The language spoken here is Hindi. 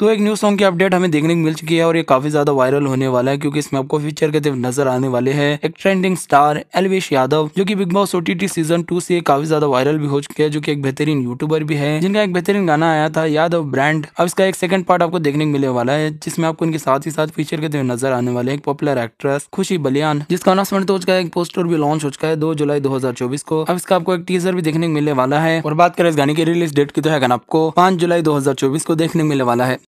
तो एक न्यू सॉन्ग की अपडेट हमें देखने को मिल चुकी है और ये काफी ज्यादा वायरल होने वाला है क्योंकि इसमें आपको फीचर के नजर आने वाले हैं एक ट्रेंडिंग स्टार एलवेश यादव जो कि Bigg Boss OTT season two से काफी ज्यादा वायरल भी हो चुके हैं जो कि एक बेहतरीन यूट्यूबर भी है जिनका एक बेहतरीन गाना आया था यादव ब्रांड अब इसका एक सेकंड पार्ट आपको देखने को मिलने वाला है जिसमें आपको इनके साथ ही साथ फीचर के नजर आने वाले एक पॉपुलर एक्ट्रेस खुशी बलियान जिसका अनाउंसमेंट हो चुका है एक पोस्टर भी लॉन्च हो चुका है दो जुलाई दो को अब इसका आपको एक टीजर भी देखने को मिलने वाला है और बात करें इस गाने की रिलीज डेट की तो है गाना आपको पांच जुलाई दो को देखने मिलने वाला है